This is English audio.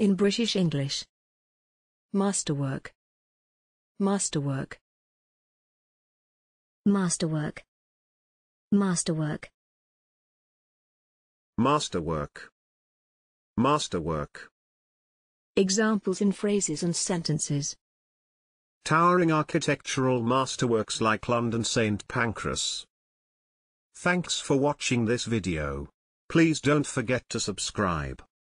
in British English. Masterwork. Masterwork. Masterwork. Masterwork. Masterwork. Masterwork. Examples in phrases and sentences. Towering architectural masterworks like London St. Pancras. Thanks for watching this video. Please don't forget to subscribe.